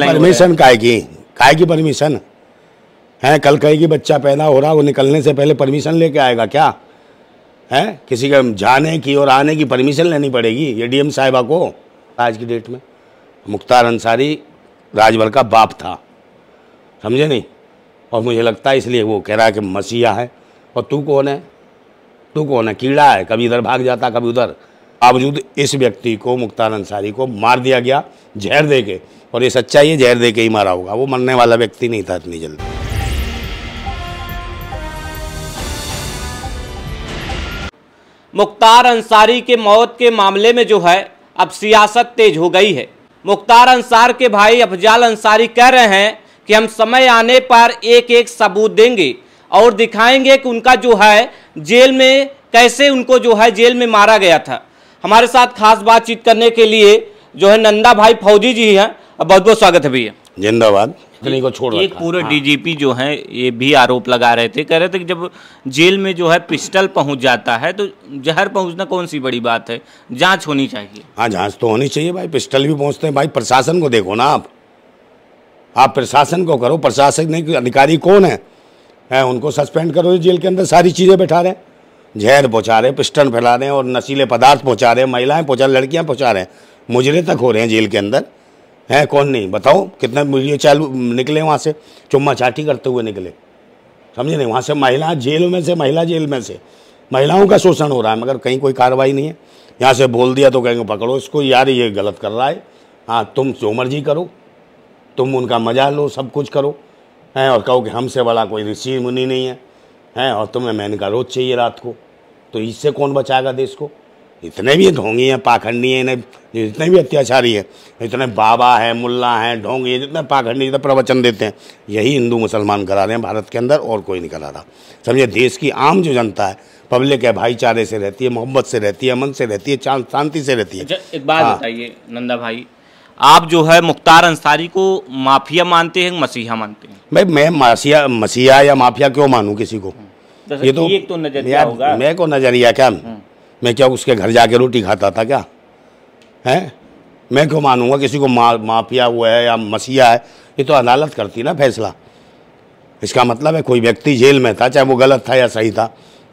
Permission काय की काय की परमिशन है कल कहेगी बच्चा पैदा हो रहा वो निकलने से पहले परमिशन लेके आएगा क्या है किसी का जाने की और आने की परमिशन लेनी पड़ेगी ये डीएम साहिबा को आज की डेट में मुख्तार अंसारी राजभर का बाप था समझे नहीं और मुझे लगता है इसलिए वो कह रहा है कि मसीहा है और तू कौन है तू कौन है कीड़ा है कभी इधर भाग जाता कभी उधर बावजूद इस व्यक्ति को मुख्तार अंसारी को मार दिया गया जहर दे के और ये सच्चाई है जहर दे के ही मारा होगा वो मरने वाला व्यक्ति नहीं था इतनी जल्दी मुख्तार अंसारी के मौत के मामले में जो है अब सियासत तेज हो गई है मुख्तार अंसार के भाई अफजाल अंसारी कह रहे हैं कि हम समय आने पर एक एक सबूत देंगे और दिखाएंगे कि उनका जो है जेल में कैसे उनको जो है जेल में मारा गया था हमारे साथ खास बातचीत करने के लिए जो है नंदा भाई फौजी जी हैं बहुत बहुत स्वागत है भैया जिंदाबाद को छोड़ एक पूरे हाँ। डीजीपी जो है ये भी आरोप लगा रहे थे कह रहे थे कि जब जेल में जो है पिस्टल पहुंच जाता है तो जहर पहुंचना कौन सी बड़ी बात है जांच होनी चाहिए हाँ जांच तो होनी चाहिए भाई पिस्टल भी पहुंचते हैं भाई प्रशासन को देखो ना आप आप प्रशासन को करो प्रशासन अधिकारी कौन है उनको सस्पेंड करो जेल के अंदर सारी चीज़ें बैठा रहे हैं जहर पहुँचा रहे हैं पिस्टन फैला रहे हैं और नशीले पदार्थ पहुँचा रहे हैं महिलाएं पहुँचा लड़कियाँ पहुँचा रहे हैं मुजरे तक हो रहे हैं जेल के अंदर हैं कौन नहीं बताओ कितना मुझे चालू निकले वहाँ से चुम्मा चाटी करते हुए निकले समझे नहीं वहाँ से महिला जेल में से महिला जेल में से महिलाओं का शोषण हो रहा है मगर कहीं कोई कार्रवाई नहीं है यहाँ से बोल दिया तो कहेंगे पकड़ो इसको यार ये गलत कर रहा है हाँ तुम जो मर्जी करो तुम उनका मजा लो सब कुछ करो हैं और कहो कि हमसे बड़ा कोई ऋषि मुनि नहीं है हैं और तुम्हें मैंने कहा रोज़ चाहिए रात को तो इससे कौन बचाएगा देश को इतने भी ढोंगी हैं पाखंडी हैं इन्हें जितने भी अत्याचारी हैं इतने बाबा हैं मुल्ला हैं ढोंगी हैं जितने पाखंडी जितने प्रवचन देते हैं यही हिंदू मुसलमान करा रहे हैं भारत के अंदर और कोई नहीं करा रहा समझे देश की आम जो जनता है पब्लिक है भाईचारे से रहती है मोहब्बत से रहती है अमन से रहती है शांति से रहती है अच्छा, एक बात हाँ। बताइए नंदा भाई आप जो है मुख्तार अंसारी को माफिया मानते हैं मसीहा मानते हैं भाई मैं मासिया मसीहा या माफिया क्यों मानूं किसी को ये तो, एक तो नजरिया होगा मैं को नजरिया क्या हम्म। मैं क्या उसके घर जाके रोटी खाता था क्या है मैं क्यों मानूंगा किसी को मा, माफिया हुआ है या मसीहा है ये तो अदालत करती ना फैसला इसका मतलब है कोई व्यक्ति जेल में था चाहे वो गलत था या सही था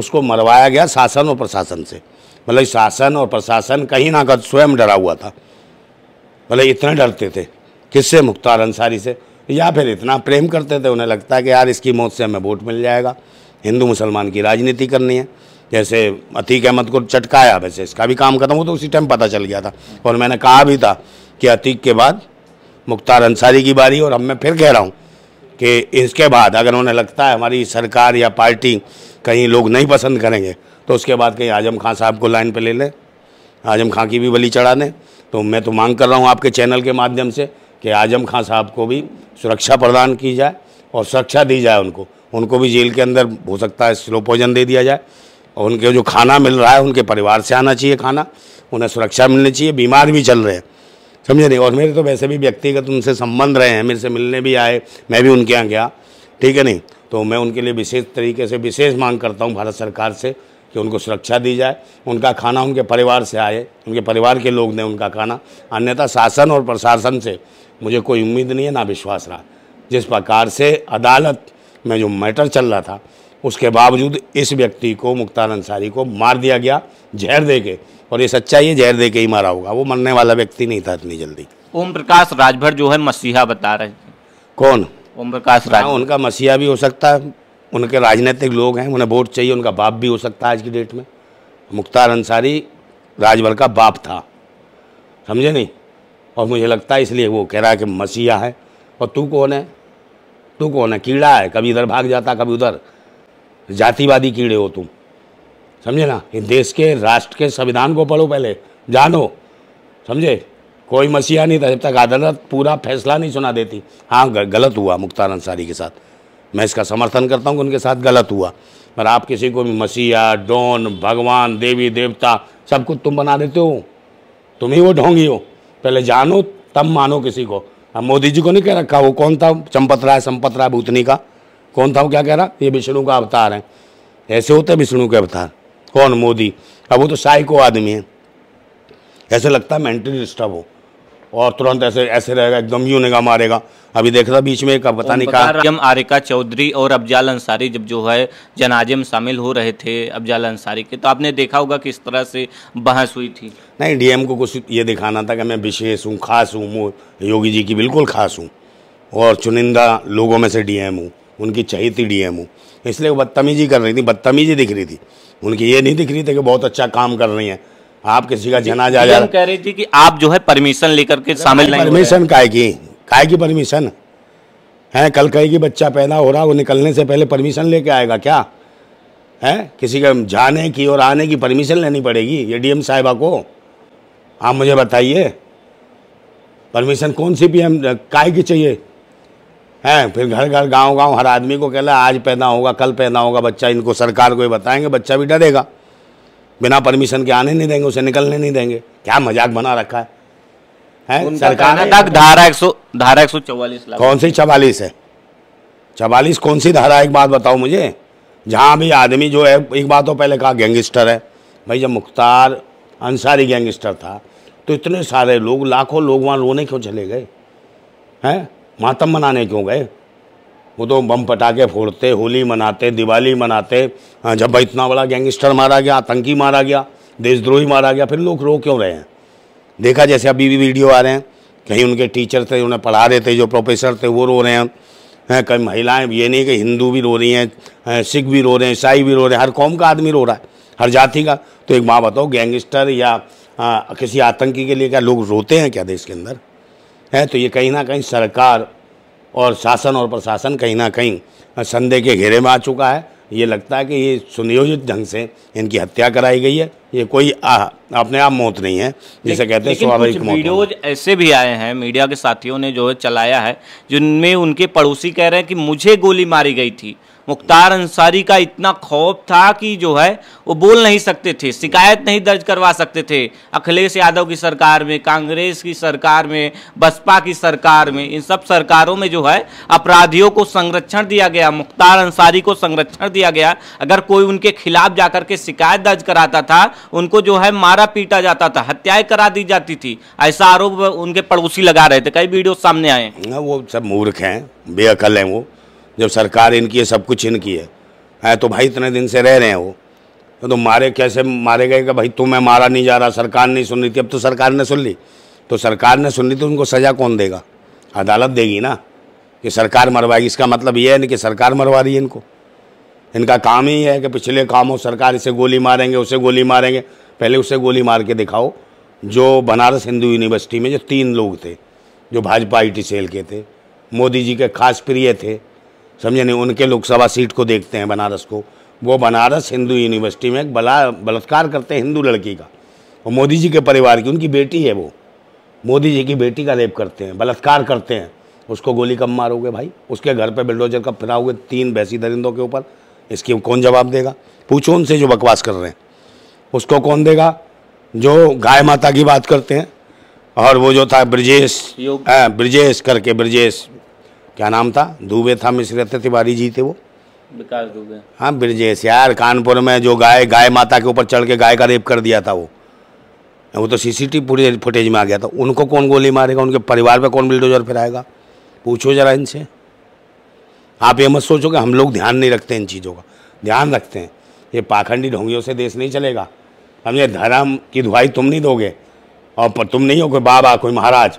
उसको मरवाया गया शासन और प्रशासन से मतलब शासन और प्रशासन कहीं ना कहीं स्वयं डरा हुआ था भले इतना डरते थे किससे मुख्तार अंसारी से या फिर इतना प्रेम करते थे उन्हें लगता है कि यार इसकी मौत से हमें वोट मिल जाएगा हिंदू मुसलमान की राजनीति करनी है जैसे अतीक अहमद को चटकाया वैसे इसका भी काम खत्म हो तो उसी टाइम पता चल गया था और मैंने कहा भी था कि अतीक के बाद मुख्तार अंसारी की बारी और अब मैं फिर कह रहा हूँ कि इसके बाद अगर उन्हें लगता है हमारी सरकार या पार्टी कहीं लोग नहीं पसंद करेंगे तो उसके बाद कहीं आजम खां साहब को लाइन पर ले लें आजम खां की भी बली चढ़ा दें तो मैं तो मांग कर रहा हूँ आपके चैनल के माध्यम से कि आजम खां साहब को भी सुरक्षा प्रदान की जाए और सुरक्षा दी जाए उनको उनको भी जेल के अंदर हो सकता है स्लो भोजन दे दिया जाए और उनके जो खाना मिल रहा है उनके परिवार से आना चाहिए खाना उन्हें सुरक्षा मिलनी चाहिए बीमार भी चल रहे हैं समझे नहीं और मेरे तो वैसे भी व्यक्तिगत उनसे संबंध रहे हैं मेरे से मिलने भी आए मैं भी उनके यहाँ गया ठीक है नहीं तो मैं उनके लिए विशेष तरीके से विशेष मांग करता हूँ भारत सरकार से कि उनको सुरक्षा दी जाए उनका खाना उनके परिवार से आए उनके परिवार के लोग दें उनका खाना अन्यथा शासन और प्रशासन से मुझे कोई उम्मीद नहीं है ना विश्वास रहा जिस प्रकार से अदालत में जो मैटर चल रहा था उसके बावजूद इस व्यक्ति को मुख्तार अंसारी को मार दिया गया जहर दे के और ये सच्चाई है जहर दे के ही मारा होगा वो मरने वाला व्यक्ति नहीं था इतनी जल्दी ओम प्रकाश राजभर जो है मसीहा बता रहे कौन ओम प्रकाश राज हाँ, उनका मसीहा भी हो सकता है उनके राजनीतिक लोग हैं उन्हें वोट चाहिए उनका बाप भी हो सकता है आज की डेट में मुख्तार अंसारी राजभर का बाप था समझे नहीं और मुझे लगता है इसलिए वो कह रहा है कि मसीहा है और तू कौन है तू कौन है कीड़ा है कभी इधर भाग जाता कभी उधर जातिवादी कीड़े हो तुम समझे ना ये देश के राष्ट्र के संविधान को पढ़ो पहले जानो समझे कोई मसीहा नहीं था जब तक अदालत पूरा फैसला नहीं सुना देती हाँ गलत हुआ मुख्तार अंसारी के साथ मैं इसका समर्थन करता हूँ कि उनके साथ गलत हुआ पर आप किसी को भी मसीहा डोन भगवान देवी देवता सब कुछ तुम बना देते हो तुम ही वो ढोंगी हो पहले जानो तब मानो किसी को अब मोदी जी को नहीं कह रखा वो कौन था चंपत राय संपत राय भूतनी का कौन था वो क्या कह रहा ये विष्णु का अवतार है ऐसे होते विष्णु के अवतार कौन मोदी अब वो तो साइको आदमी है ऐसे लगता है मेंटली डिस्टर्ब हो और तुरंत ऐसे ऐसे रहेगा एकदम यू निगाह मारेगा अभी देख रहा बीच में का पता नहीं कहा हम आरिका चौधरी और अफजाल अंसारी जब जो है जनाजे में शामिल हो रहे थे अफजाल अंसारी के तो आपने देखा होगा किस तरह से बहस हुई थी नहीं डीएम को कुछ ये दिखाना था कि मैं विशेष हूँ खास हूँ योगी जी की बिल्कुल खास हूँ और चुनिंदा लोगों में से डी हूँ उनकी चाहिए थी डीएम हूँ इसलिए वो बदतमीजी कर रही थी बदतमीजी दिख रही थी उनकी ये नहीं दिख रही थी कि बहुत अच्छा काम कर रही हैं आप किसी का जना जा कह रही थी कि आप जो है परमिशन लेकर के शामिल नहीं परमिशन काय की काय की परमिशन है कल कहेगी बच्चा पैदा हो रहा वो निकलने से पहले परमिशन लेके आएगा क्या है किसी का जाने की और आने की परमिशन लेनी पड़ेगी ये डीएम साहिबा को आप मुझे बताइए परमिशन कौन सी पीएम काय की चाहिए हैं फिर घर घर गांव गांव हर आदमी को कहला आज पैदा होगा कल पैदा होगा बच्चा इनको सरकार को ही बताएंगे बच्चा भी डरेगा बिना परमिशन के आने नहीं देंगे उसे निकलने नहीं देंगे क्या मजाक बना रखा है हैं सरकार तक धारा एक सौ धारा एक सौ चौवालीस कौन सी चवालीस है चवालीस कौन सी धारा एक बात बताओ मुझे जहाँ भी आदमी जो है एक बात तो पहले कहा गैंगस्टर है भाई जब मुख्तार अंसारी गैंगस्टर था तो इतने सारे लोग लाखों लोग वहाँ रोने क्यों चले गए हैं मातम मनाने क्यों गए वो तो बम पटाखे फोड़ते होली मनाते दिवाली मनाते हाँ, जब भाई इतना बड़ा गैंगस्टर मारा गया आतंकी मारा गया देशद्रोही मारा गया फिर लोग रो क्यों रहे हैं देखा जैसे अभी भी वीडियो आ रहे हैं कहीं उनके टीचर थे उन्हें पढ़ा रहे थे जो प्रोफेसर थे वो रो रहे हैं हैं कई महिलाएं ये नहीं कि हिंदू भी रो रही हैं सिख भी रो रहे हैं ईसाई भी रो रहे हैं हर कौम का आदमी रो रहा है हर जाति का तो एक माँ बताओ गैंगस्टर या आ, किसी आतंकी के लिए क्या लोग रोते हैं क्या देश के अंदर है तो ये कहीं ना कहीं सरकार और शासन और प्रशासन कहीं ना कहीं संदेह के घेरे में आ चुका है ये लगता है कि ये सुनियोजित ढंग से इनकी हत्या कराई गई है ये कोई आ, अपने आप मौत नहीं है जिसे कहते हैं स्वाभाविक मौत वीडियोज ऐसे भी आए हैं मीडिया के साथियों ने जो है चलाया है जिनमें उनके पड़ोसी कह रहे हैं कि मुझे गोली मारी गई थी मुख्तार अंसारी का इतना खौफ था कि जो है वो बोल नहीं सकते थे शिकायत नहीं दर्ज करवा सकते थे अखिलेश यादव की सरकार में कांग्रेस की सरकार में बसपा की सरकार में इन सब सरकारों में जो है अपराधियों को संरक्षण दिया गया मुख्तार अंसारी को संरक्षण दिया गया अगर कोई उनके खिलाफ जाकर के शिकायत दर्ज कराता था उनको जो है मारा पीटा जाता था हत्याएं करा दी जाती थी ऐसा आरोप उनके पड़ोसी लगा रहे थे कई वीडियो सामने आए वो सब मूर्ख हैं बेअकल हैं वो जब सरकार इनकी है सब कुछ इनकी है हैं तो भाई इतने दिन से रह रहे हैं वो तो, तो मारे कैसे मारे गए कि भाई तुम्हें मारा नहीं जा रहा सरकार नहीं सुन रही थी अब तो सरकार ने सुन ली तो सरकार ने सुन ली तो उनको सज़ा कौन देगा अदालत देगी ना कि सरकार मरवाएगी इसका मतलब ये है ना कि सरकार मरवा रही है इनको इनका काम ही है कि पिछले काम हो सरकार इसे गोली मारेंगे उसे गोली मारेंगे पहले उसे गोली मार के दिखाओ जो बनारस हिंदू यूनिवर्सिटी में जो तीन लोग थे जो भाजपा आई टी सेल के थे मोदी जी के खास प्रिय थे समझे नहीं उनके लोकसभा सीट को देखते हैं बनारस को वो बनारस हिंदू यूनिवर्सिटी में बला बलात्कार करते हैं हिंदू लड़की का और मोदी जी के परिवार की उनकी बेटी है वो मोदी जी की बेटी का रेप करते हैं बलात्कार करते हैं उसको गोली कम मारोगे भाई उसके घर पर बिल्डोजर का फिराओगे तीन भैंसी दरिंदों के ऊपर इसकी कौन जवाब देगा पूछो उनसे जो बकवास कर रहे हैं उसको कौन देगा जो गाय माता की बात करते हैं और वो जो था ब्रजेश हाँ, ब्रजेश करके ब्रजेश क्या नाम था दुबे था मिश्र थे तिवारी जी थे वो विकास दुबे हाँ ब्रजेश यार कानपुर में जो गाय गाय माता के ऊपर चढ़ के गाय का रेप कर दिया था वो वो तो सीसीटीवी फुटेज में आ गया था उनको कौन गोली मारेगा उनके परिवार पर कौन बिल्डोजर फिराएगा पूछो जरा इनसे आप ये मत सोचो कि हम लोग ध्यान नहीं रखते इन चीज़ों का ध्यान रखते हैं ये पाखंडी ढोंगियों से देश नहीं चलेगा हम ये धर्म की दुहाई तुम नहीं दोगे और पर तुम नहीं हो कोई बाबा कोई महाराज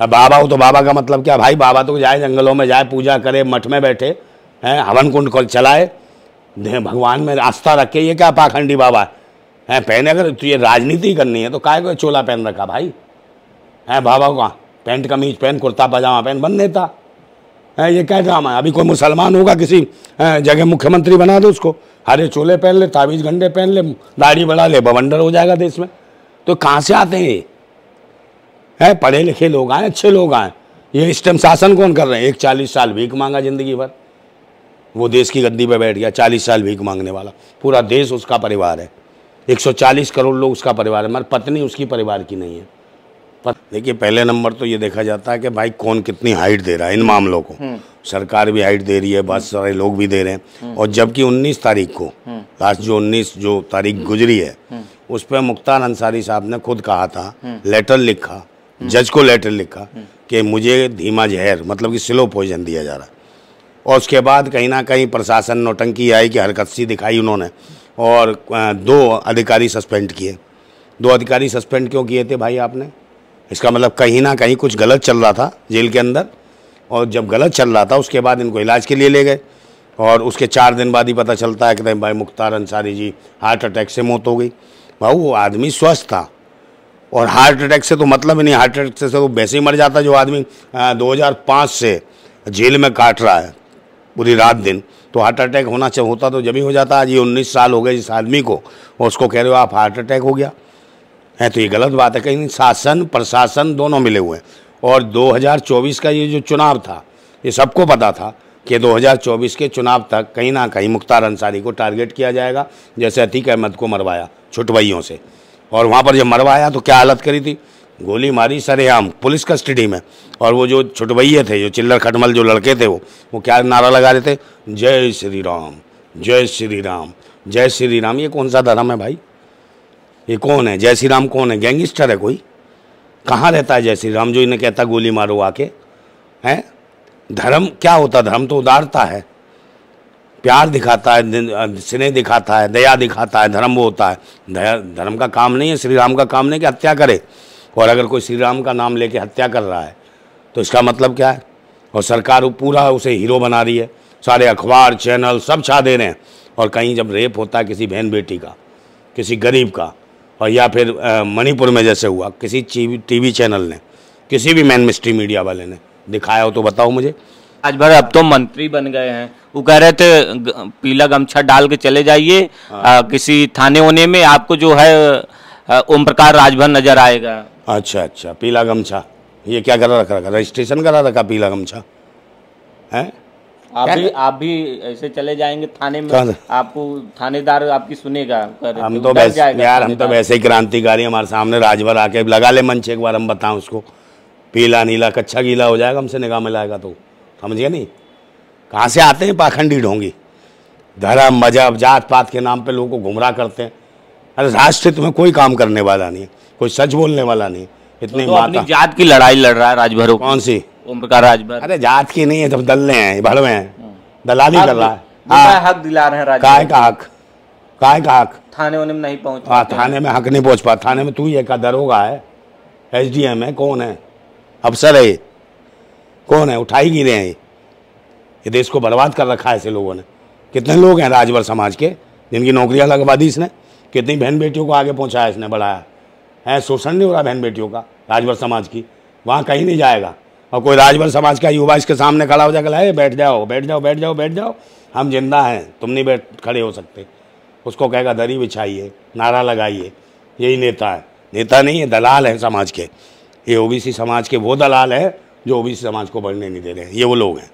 अब हाँ, बाबा हो तो बाबा का मतलब क्या भाई बाबा तो जाए जंगलों में जाए पूजा करे मठ में बैठे हैं हवन कुंड चलाए भगवान में आस्था रखे ये क्या पाखंडी बाबा है हैं पहने अगर तुझे तो राजनीति करनी है तो काय को चोला पहन रखा भाई हैं बाबा को पैंट कमीज पहन कुर्ता पजामा पहन बन देता है ये क्या काम है अभी कोई मुसलमान होगा किसी जगह मुख्यमंत्री बना दो उसको हरे चोले पहन ले ताबीज घंटे पहन ले दाढ़ी बढ़ा ले बवंडर हो जाएगा देश में तो कहाँ से आते हैं ये है पढ़े लिखे लोग आए अच्छे लोग आए ये इस टाइम शासन कौन कर रहे हैं एक चालीस साल भीख मांगा जिंदगी भर वो देश की गद्दी पर बैठ गया चालीस साल भीख मांगने वाला पूरा देश उसका परिवार है 140 करोड़ लोग उसका परिवार है मगर पत्नी उसकी परिवार की नहीं है पर देखिए पहले नंबर तो ये देखा जाता है कि भाई कौन कितनी हाइट दे रहा है इन हम्म। मामलों को हम्म। सरकार भी हाइट दे रही है बहुत सारे लोग भी दे रहे हैं हम्म। और जबकि 19 तारीख को लास्ट जो 19 जो तारीख गुजरी है उस पर मुख्तार अंसारी साहब ने खुद कहा था लेटर लिखा जज को लेटर लिखा कि मुझे धीमा जहर मतलब कि स्लो पॉइजन दिया जा रहा है और उसके बाद कहीं ना कहीं प्रशासन नोटंकी आई कि हरकत सी दिखाई उन्होंने और दो अधिकारी सस्पेंड किए दो अधिकारी सस्पेंड क्यों किए थे भाई आपने इसका मतलब कहीं ना कहीं कुछ गलत चल रहा था जेल के अंदर और जब गलत चल रहा था उसके बाद इनको इलाज के लिए ले गए और उसके चार दिन बाद ही पता चलता है कि भाई मुख्तार अंसारी जी हार्ट अटैक से मौत हो गई भाऊ वो आदमी स्वस्थ था और हार्ट अटैक से तो मतलब ही नहीं हार्ट अटैक से तो वैसे ही मर जाता जो आदमी 2005 से जेल में काट रहा है पूरी रात दिन तो हार्ट अटैक होना चाहिए होता तो जब ही हो जाता आज ये उन्नीस साल हो गए इस आदमी को और उसको कह रहे हो आप हार्ट अटैक हो गया है तो ये गलत बात है कहीं शासन प्रशासन दोनों मिले हुए हैं और 2024 का ये जो चुनाव था ये सबको पता था कि 2024 के चुनाव तक कहीं ना कहीं मुख्तार अंसारी को टारगेट किया जाएगा जैसे अतीक अहमद को मरवाया छुटवाइयों से और वहाँ पर जब मरवाया तो क्या हालत करी थी गोली मारी सरेआम पुलिस कस्टडी में और वो जो छुटवैये थे जो चिल्लर खटमल जो लड़के थे वो वो क्या नारा लगा रहे थे जय श्री राम जय श्री राम जय श्री राम ये कौन सा धर्म है भाई ये कौन है जय श्री राम कौन है गैंगस्टर है कोई कहाँ रहता है जय श्री राम जो इन्हें कहता गोली मारो आके हैं धर्म क्या होता धर्म तो उदारता है प्यार दिखाता है स्नेह दिखाता है दया दिखाता है धर्म वो होता है दया धर्म का काम नहीं है श्री राम का काम नहीं कि हत्या करे और अगर कोई श्री राम का नाम लेके हत्या कर रहा है तो इसका मतलब क्या है और सरकार पूरा उसे हीरो बना रही है सारे अखबार चैनल सब छा दे रहे हैं और कहीं जब रेप होता है किसी बहन बेटी का किसी गरीब का और या फिर मणिपुर में जैसे हुआ किसी टीवी चैनल ने किसी भी मैन मिस्ट्री मीडिया वाले ने दिखाया हो तो बताओ मुझे राजभर अब तो मंत्री बन गए हैं वो कह रहे थे पीला गमछा डाल के चले जाइए हाँ। किसी थाने होने में आपको जो है ओम प्रकाश राजभर नजर आएगा अच्छा अच्छा पीला गमछा ये क्या करा रखा रखा रजिस्ट्रेशन करा रखा पीला गमछा है आप भी आप भी ऐसे चले जाएंगे थाने में आपको थानेदार आपकी सुनेगा हम तो वैसे यार हम तो वैसे ही क्रांतिकारी हमारे सामने राजभर आके लगा ले मंच एक बार हम बताएं उसको पीला नीला कच्चा गीला हो जाएगा हमसे निगाह मिलाएगा तो समझ गए नहीं कहाँ से आते हैं पाखंडी ढोंगी धर्म मजहब जात पात के नाम पे लोगों को गुमराह करते हैं अरे राष्ट्र तुम्हें कोई काम करने वाला नहीं कोई सच बोलने वाला नहीं इतनी तो तो जात की लड़ाई लड़ रहा है राजभर कौन सी उम्र राजभर अरे जात की नहीं है सब दल हैं भड़वे हैं हाँ। दलाली कर रहा है हाँ हक दिला रहे हैं काय का हक काय का हक थाने में नहीं पहुंच हाँ थाने में हक नहीं पहुंच पा थाने में तू ही एक दरोगा है एस है कौन है अफसर है कौन है उठा ही गिरे हैं ये देश को बर्बाद कर रखा है ऐसे लोगों ने कितने लोग हैं राजभर समाज के जिनकी नौकरियां लगवा दी इसने कितनी बहन बेटियों को आगे पहुंचाया इसने बढ़ाया है शोषण नहीं हो रहा बहन बेटियों का राजभर समाज की वहाँ कहीं नहीं जाएगा और कोई राजभर समाज का युवा इसके सामने खड़ा हो जाए है बैठ जाओ बैठ जाओ बैठ जाओ बैठ जाओ हम जिंदा हैं तुम नहीं बैठ खड़े हो सकते उसको कहेगा दरी बिछाइए नारा लगाइए यही नेता है नेता नहीं है दलाल है समाज के ये ओबीसी समाज के वो दलाल है जो ओबीसी समाज को बढ़ने नहीं दे रहे हैं ये वो लोग हैं